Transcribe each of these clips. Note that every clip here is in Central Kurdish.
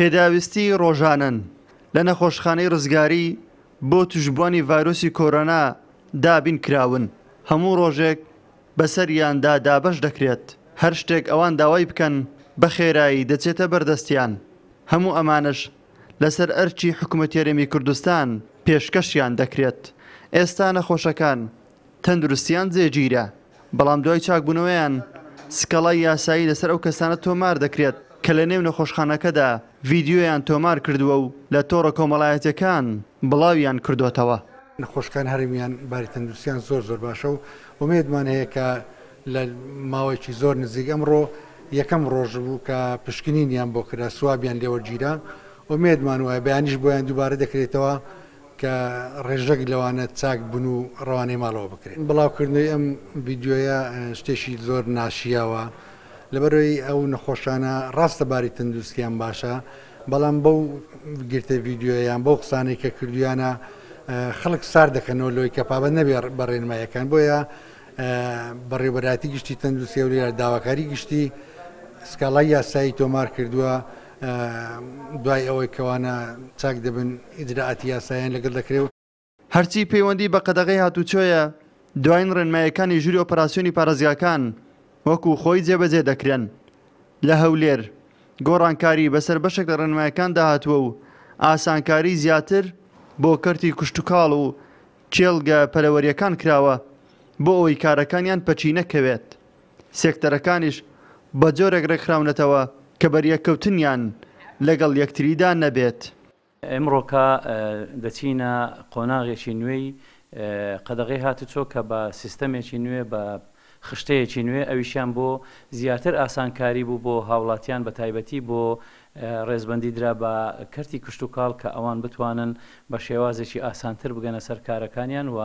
پێداویستی ڕۆژانن لە نەخۆشخانەی ڕزگاری بۆ توژبوانی ڤایرۆسی کۆرۆنا دابین کراون هەموو ڕۆژێک بەسەریاندا دابش دەکرێت هەر شتێک ئەوان داوای بکەن بە خێرایی دەچێتە بەردەستیان هەموو ئەمانش لەسەر ئەرچی حکوومەتێرەمی کوردستان پێشکەشیان دەکرێت ئێستا نەخۆشەکان تەندروستیان جێگیرە بەڵام دوای چاکبوونەوەیان سکەڵای یاسایی لەسەر ئەو کەسانە تۆمار دەکرێت کە لە نێو نەخۆشخانەکەدا ڤیددیۆیان تۆمار کردووە و لە تۆڕە کۆمەڵایەتەکان بڵاویان کردوتەوە نەخۆشکان هەرمیان باری تەندروستیان زۆر زۆر باشە و ومێدمان هەیە کە لە ماوەیەکی زۆر نزیک ئەمڕۆ یەکەم ڕۆژ بوو کە پشکنینیان بۆ کرا سوابیان لێوە گیرا و مێدمان وایە بەیانیش بۆیان دووبارە دەکرێتەوە کە ڕێژەک لەوانە چاک بن و ڕوانەی ماڵەوە بکرێن بڵاوکردنی ئەم یددیوە شتێکی زۆر ناشیاوە. لەبەرەوەی ئەو نەخۆشانە ڕاستەباری تەندروستیان باشە بەڵام بەو گرتە ویددیویان بەو قسانی کە کردویانە خەڵک سار دەکەنەوە لۆی کە پابە نەبێ بەڕێنمایەکان بۆیە بەڕێبەراتی گشتی تەندروستی ئەولیار داواکاری گشتی سکاڵای یاسایی تۆمار کردووە دوای ئەوەی کەوانە چاک دەبن ئیدراعاتی یاسایان لەگەڵ دەکرێت هەرچی پەیوەندی بە قەدەغی هاتوچۆیە دوایین ڕێنمایەکانی ژووری ئۆپەراسیۆنی پارێزیەکان وەکو خۆی جێبەجێ دەکرێن لە هەولێر گۆڕانکاری بەسەر بەشێک لە ڕێنمایەکان داهاتوە و ئاسانکاری زیاتر بۆ کەرتی کوشتتوکاڵ و چێلگە پەرەوەریەکان کراوە بۆ ئەوی کارەکانیان پەچینەکەوێت سێکتەرەکانیش بە جۆرێک ڕێکخراونەتەوە کە بەریەکەوتنیان لەگەڵ یەکتریدا نەبێت ئەمڕۆکە دەچینە قۆناغێکی نوێی قەدەغی هاتوچۆ کە بە سیستەمێکی نوێ بە خشتەیەکی نوێ ئەویشیان بۆ زیاتر ئاسانکاری بوو بۆ هاوڵاتیان بە تایبەتی بۆ ڕێزبندی درا بە کەرتی کشت و کاڵ کە ئەوان بتوانن بە شێوازێکی ئاسانتر بگەنە سەر کارەکانیان و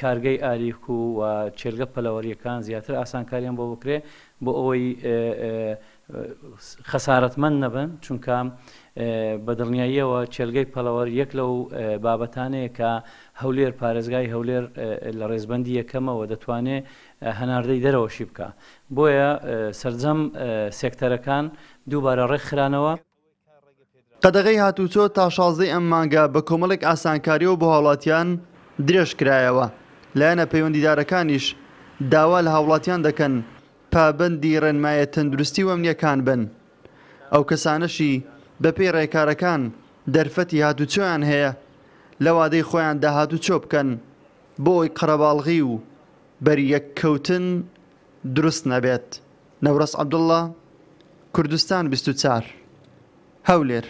کارگەی ئاریک و چێرگە پەلەوەریەکان زیاتر ئاسانکاریان بۆ بکرێ بۆ ئەوەی خەسارەتمەند نەبن چونکە بەدڵنیاییەوە چێلگەی پەلەوەەر یەک لەو بابەتانەیەکە هەولێر پارێزگای هەولێر لە ڕێزبندی یەکەمەوە دەتوانێت هەناردەی دەرەوەشی بکە بۆیە سرجەم سێکتەرەکان دووبارە ڕێکخرانەوە قەدەغی هاتوچۆ تا شازی ئەم مانگە بە کۆمەڵێک ئاسانکاری و بۆ هاوڵاتیان درێژ کرایەوە لایەنە پەیوەندیدارەکانیش داوا لە هاوڵاتیان دەکەن پابندی ڕێنمایە تەندروستی وەمنیەکان بن ئەو کەسانەشی بەپێی ڕێکارەکان دەرفەتی هاتوچۆیان هەیە لەوادەی خۆیان داهاتوو چۆ بکەن بۆی قەرەباڵغی و بەری یەککەوتن دروست نەبێت نەورەس عەبدوڵە کوردستان 24 هەولێر